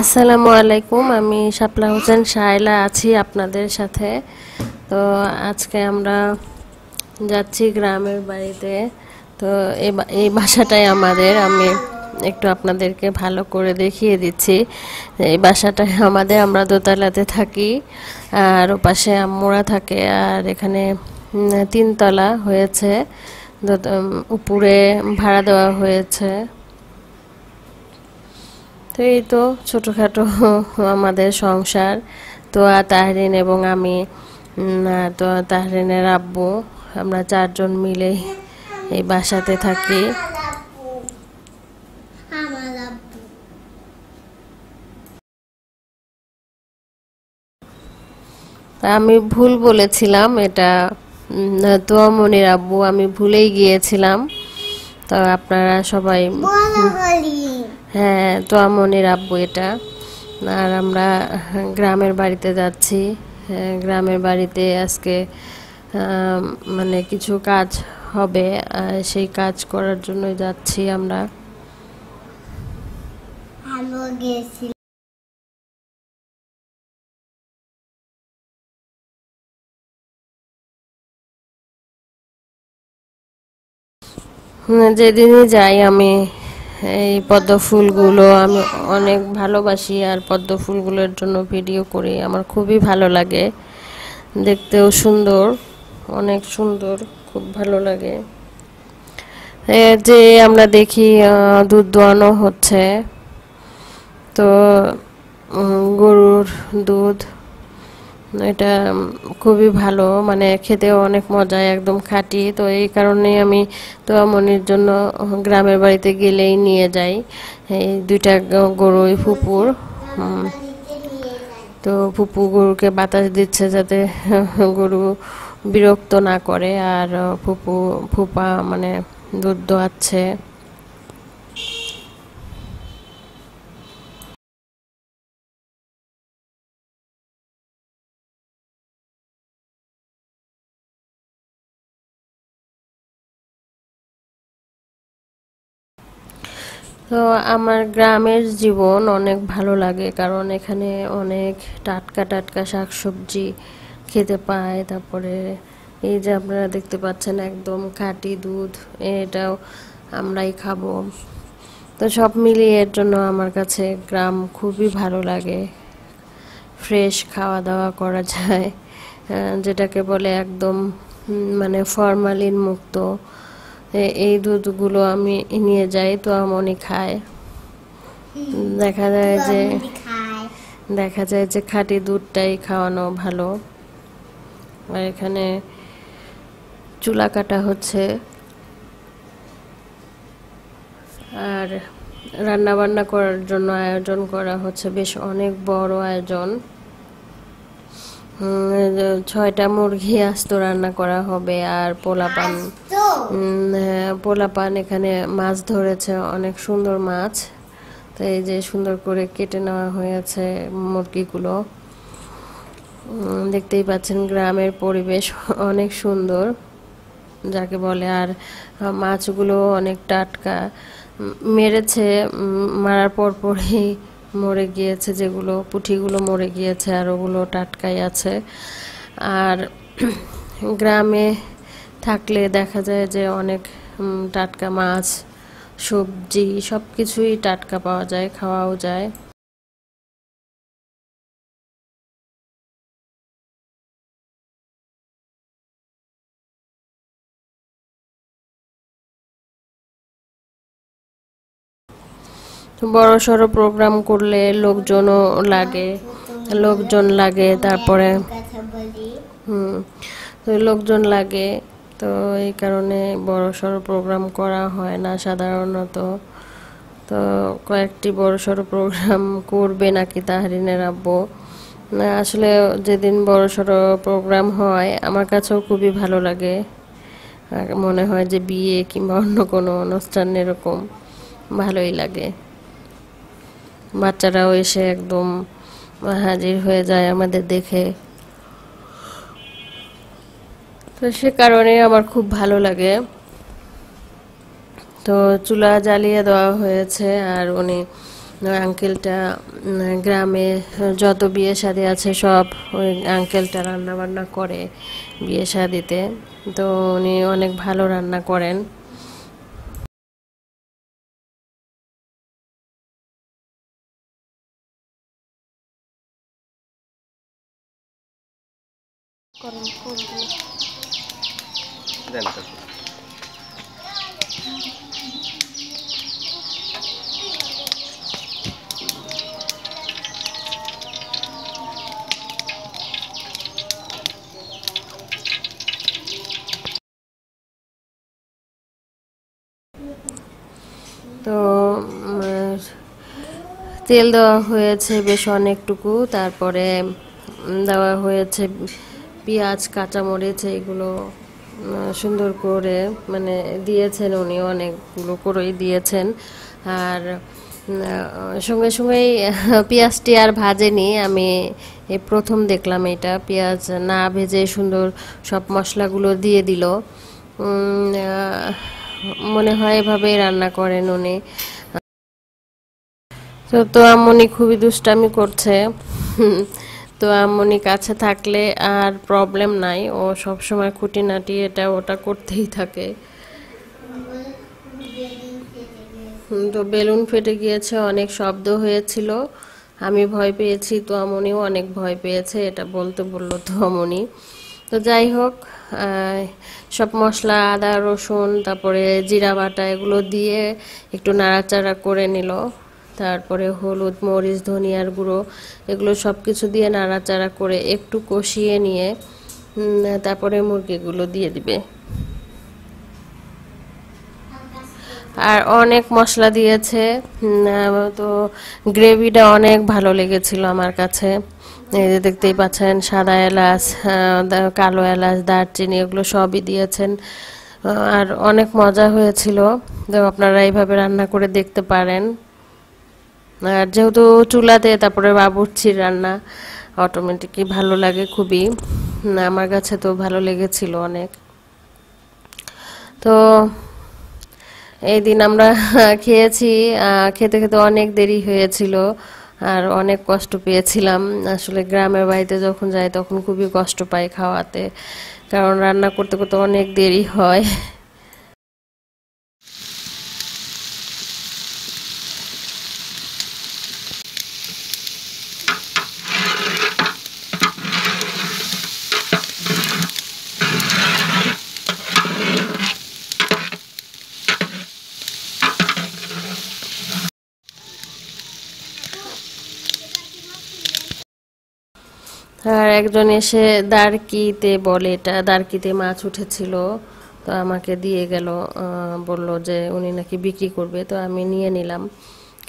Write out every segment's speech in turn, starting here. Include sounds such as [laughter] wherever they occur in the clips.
আসসালামু আলাইকুম আমি শাপলা হোসেন শায়লা আছি আপনাদের সাথে তো আজকে আমরা যাচ্ছি গ্রামের বাড়িতে তো এই বাসাটাই আমাদের আমি একটু আপনাদেরকে ভালো করে দেখিয়ে দিচ্ছি এই বাসাটা আমাদের আমরা দোতলাতে থাকি আর ওপাশে আম্মুরা থাকে আর এখানে তিনতলা হয়েছে উপরে ভাড়া দেওয়া হয়েছে তো এই তো ছোটোখাটো আমাদের সংসার তো তাহরিন এবং আমি তো তাহরিনের আব্বু আমরা চারজন মিলে এই বাসাতে থাকি আমি ভুল বলেছিলাম এটা তোয়া মনির আব্বু আমি ভুলেই গিয়েছিলাম তো আপনারা সবাই হ্যাঁ তো আমি রাখবো এটা আর আমরা গ্রামের বাড়িতে যাচ্ছি হ্যাঁ, গ্রামের বাড়িতে আজকে মানে কিছু কাজ হবে সেই কাজ করার জন্য যাচ্ছি আমরা গিয়েছি যেদিনই যাই আমি এই পদ্ম ফুলগুলো আমি অনেক ভালোবাসি আর পদ্ম ফুলগুলোর জন্য ভিডিও করি আমার খুবই ভালো লাগে দেখতেও সুন্দর অনেক সুন্দর খুব ভালো লাগে যে আমরা দেখি দুধ দোয়ানো হচ্ছে তো গরুর দুধ এটা খুবই ভালো মানে খেতেও অনেক মজা একদম খাঁটি তো এই কারণে আমি তোয়ামনির জন্য গ্রামের বাড়িতে গেলেই নিয়ে যাই এই দুইটা গরুই ফুপুর তো ফুপু গরুকে বাতাস দিচ্ছে যাতে [laughs] গরু বিরক্ত না করে আর ফুপু ফুপা মানে দুধ দোয়াচ্ছে তো আমার গ্রামের জীবন অনেক ভালো লাগে কারণ এখানে অনেক টাটকা টাটকা শাকসবজি খেতে পায় তারপরে এই যে আপনারা দেখতে পাচ্ছেন একদম খাঁটি দুধ এটাও আমরাই খাবো তো সব মিলিয়ে এর জন্য আমার কাছে গ্রাম খুবই ভালো লাগে ফ্রেশ খাওয়া দাওয়া করা যায় যেটাকে বলে একদম মানে ফরমালিন মুক্ত এই দুধগুলো আমি নিয়ে যাই তো আমনি খায় দেখা যায় যে দেখা যায় যে খাঁটি দুধটাই খাওয়ানো ভালো আর এখানে চুলা কাটা হচ্ছে আর রান্না বান্না করার জন্য আয়োজন করা হচ্ছে বেশ অনেক বড় আয়োজন ছয়টা মুরগি আস্ত রান্না করা হবে আর পোলাপান পোলাপান এখানে মাছ ধরেছে অনেক সুন্দর মাছ তো এই যে সুন্দর করে কেটে নেওয়া হয়েছে মুরগিগুলো দেখতেই পাচ্ছেন গ্রামের পরিবেশ অনেক সুন্দর যাকে বলে আর মাছগুলো অনেক টাটকা মেরেছে মারার পরপরই মরে গিয়েছে যেগুলো পুঁঠিগুলো মরে গিয়েছে আর ওগুলো টাটকাই আছে আর [clears throat] গ্রামে থাকলে দেখা যায় যে অনেক টাটকা মাছ সবজি সব কিছুই টাটকা পাওয়া যায় খাওয়াও যায় বড় সড়ো প্রোগ্রাম করলে লোকজনও লাগে লোকজন লাগে তারপরে হুম লোকজন লাগে তো এই কারণে বড় সড়ো প্রোগ্রাম করা হয় না সাধারণত তো কয়েকটি বড় সড়ো প্রোগ্রাম করবে নাকি তাহারিনে রাখবো আসলে যেদিন বড় সড়ো প্রোগ্রাম হয় আমার কাছেও খুবই ভালো লাগে মনে হয় যে বিয়ে কিংবা অন্য কোনো অনুষ্ঠান এরকম ভালোই লাগে বাচ্চারাও এসে একদম হাজির হয়ে যায় আমাদের দেখে তো সে কারণে আমার খুব ভালো লাগে তো চুলা জ্বালিয়ে দেওয়া হয়েছে আর উনি আঙ্কেলটা গ্রামে যত বিয়ে শাদি আছে সব ওই আঙ্কেলটা রান্না বান্না করে বিয়ে শাদিতে তো উনি অনেক ভালো রান্না করেন করেন দেন তো তেল দেওয়া হয়েছে বেশ অনেকটুকু তারপরে দেওয়া হয়েছে পেঁয়াজ কাঁচামরিচ এইগুলো সুন্দর করে মানে দিয়েছেন উনি অনেকগুলো করেই দিয়েছেন আর সঙ্গে সঙ্গেই [laughs] পেঁয়াজটি আর ভাজেনি আমি এই প্রথম দেখলাম এটা পেঁয়াজ না ভেজে সুন্দর সব মশলাগুলো দিয়ে দিল মনে হয় এভাবেই রান্না করেন উনি তো তো আমনি খুবই দুষ্টামি করছে [laughs] তো আম্মনি কাছে থাকলে আর প্রবলেম নাই ও সবসময় খুঁটিনাটি এটা ওটা করতেই থাকে তো বেলুন ফেটে গিয়েছে অনেক শব্দ হয়েছিল আমি ভয় পেয়েছি তো আমনিও অনেক ভয় পেয়েছে এটা বলতে বলল তো আমনি তো যাই হোক সব মশলা আদা রসুন তারপরে জিরা বাটা এগুলো দিয়ে একটু নাড়াচাড়া করে নিল তারপরে হলুদ মরিচ ধনিয়ার গুঁড়ো এগুলো সব কিছু দিয়ে নাড়াচাড়া করে একটু কষিয়ে নিয়ে তারপরে মুরগিগুলো দিয়ে দিবে আর অনেক মশলা দিয়েছে তো গ্রেভিটা অনেক ভালো লেগেছিল আমার কাছে এই যে দেখতেই পাচ্ছেন সাদা এলাচ কালো এলাচ দারচিনি এগুলো সবই দিয়েছেন আর অনেক মজা হয়েছিল তো আপনারা এইভাবে রান্না করে দেখতে পারেন আর যেহেতু চুলাতে তারপরে বাবুর্চির রান্না অটোমেটিকই ভালো লাগে খুবই আমার কাছে তো ভালো লেগেছিল অনেক তো এই দিন আমরা [laughs] খেয়েছি খেতে খেতে অনেক দেরি হয়েছিল আর অনেক কষ্ট পেয়েছিলাম আসলে গ্রামের বাড়িতে যখন যাই তখন খুবই কষ্ট পাই খাওয়াতে কারণ রান্না করতে করতে অনেক দেরি হয় আর একজন এসে দাঁড়কিতে বলে এটা দাঁড়কিতে মাছ উঠেছিল তো আমাকে দিয়ে গেল বলল যে উনি নাকি বিক্রি করবে তো আমি নিয়ে নিলাম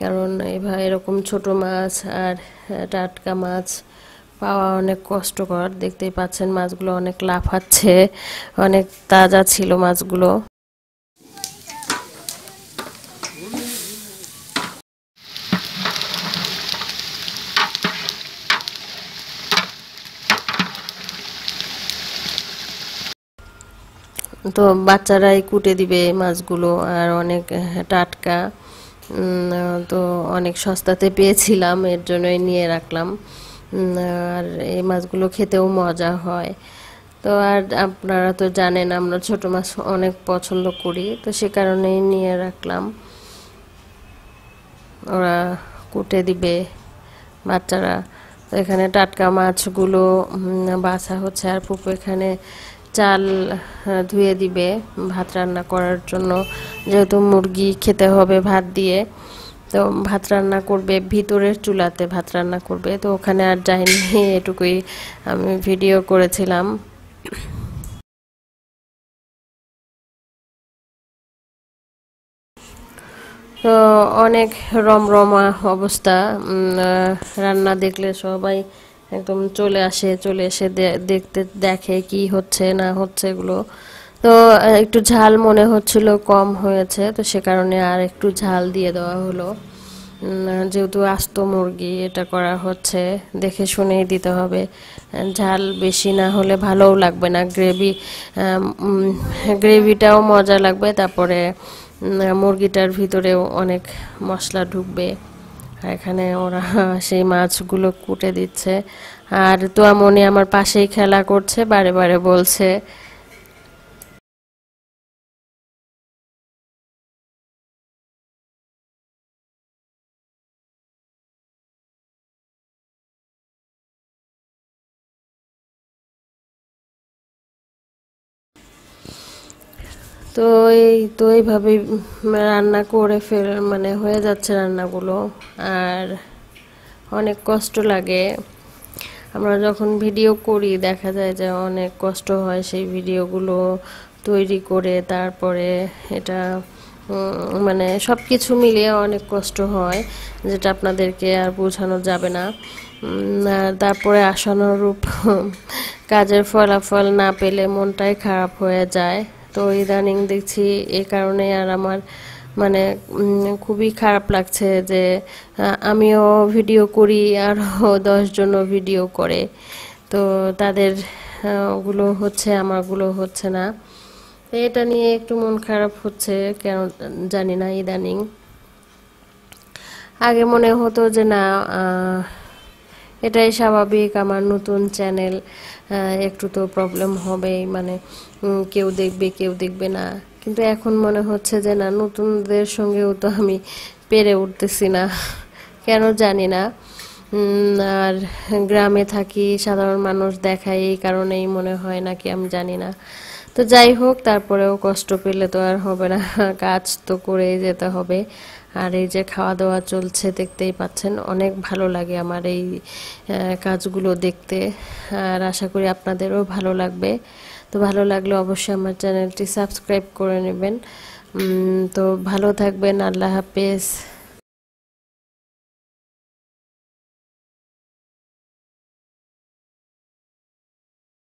কারণ এভাবে এরকম ছোট মাছ আর টাটকা মাছ পাওয়া অনেক কষ্টকর দেখতেই পাচ্ছেন মাছগুলো অনেক লাফাচ্ছে অনেক তাজা ছিল মাছগুলো তো বাচ্চারাই কুটে দিবে মাছগুলো আর অনেক হ্যাঁ, টাটকা তো অনেক সস্তাতে পেয়েছিলাম এর জন্যই নিয়ে রাখলাম আর এই মাছগুলো খেতেও মজা হয় তো আর আপনারা তো জানেন আমরা ছোট মাছ অনেক পছন্দ করি তো সে কারণেই নিয়ে রাখলাম ওরা কুটে দিবে বাচ্চারা তো এখানে টাটকা মাছগুলো বাছা হচ্ছে আর পুকুর এখানে চাল ধুয়ে দিবে ভাত রান্না করার জন্য যেহেতু মুরগি খেতে হবে ভাত দিয়ে তো ভাত রান্না করবে ভিতরের চুলাতে ভাত রান্না করবে তো ওখানে আর যাইনি এটুকুই আমি ভিডিও করেছিলাম তো অনেক রমরমা অবস্থা রান্না দেখলে সবাই একদম চলে আসে চলে এসে দেখতে দেখে কি হচ্ছে না হচ্ছে এগুলো তো একটু ঝাল মনে হচ্ছিল কম হয়েছে তো সে কারণে আর একটু ঝাল দিয়ে দেওয়া হলো যেহেতু আস্ত মুরগি এটা করা হচ্ছে দেখে শুনেই দিতে হবে ঝাল বেশি না হলে ভালোও লাগবে না গ্রেভি গ্রেভিটাও মজা লাগবে তারপরে মুরগিটার ভিতরেও অনেক মশলা ঢুকবে এখানে ওরা সেই মাছগুলো কুটে দিচ্ছে আর তোয়ামনি আমার পাশেই খেলা করছে বারে বারে বলছে তো এই তো এইভাবে রান্না করে ফের মানে হয়ে যাচ্ছে রান্নাগুলো আর অনেক কষ্ট লাগে আমরা যখন ভিডিও করি দেখা যায় যে অনেক কষ্ট হয় সেই ভিডিওগুলো তৈরি করে তারপরে এটা মানে সব কিছু মিলিয়ে অনেক কষ্ট হয় যেটা আপনাদেরকে আর বোঝানো যাবে না তারপরে আসানোরূপ কাজের ফলাফল না পেলে মনটাই খারাপ হয়ে যায় তো ইদানিং দেখছি এ কারণে আর আমার মানে খুবই খারাপ লাগছে যে আমিও ভিডিও করি আরও [laughs] দশজনও ভিডিও করে তো তাদের ওগুলো হচ্ছে আমারগুলো হচ্ছে না এটা নিয়ে একটু মন খারাপ হচ্ছে কেন জানি না ইদানিং আগে মনে হতো যে না এটাই স্বাভাবিক আমার নতুন চ্যানেল হ্যাঁ, একটু তো প্রবলেম হবেই মানে কেউ দেখবে কেউ দেখবে না কিন্তু এখন মনে হচ্ছে যে না নতুনদের সঙ্গেও তো আমি পেরে উঠতেছি না কেন জানি না আর গ্রামে থাকি সাধারণ মানুষ দেখায় এই কারণেই মনে হয় নাকি আমি জানি না তো যাই হোক তারপরেও কষ্ট পেলে তো আর হবে না কাজ তো করেই যেতে হবে আর এই যে খাওয়া দাওয়া চলছে দেখতেই পাচ্ছেন অনেক ভালো লাগে আমার এই কাজগুলো দেখতে আর আশা করি আপনাদেরও ভালো লাগবে তো ভালো লাগলে অবশ্যই আমার চ্যানেলটি সাবস্ক্রাইব করে নেবেন তো ভালো থাকবেন আল্লাহ হাফেজ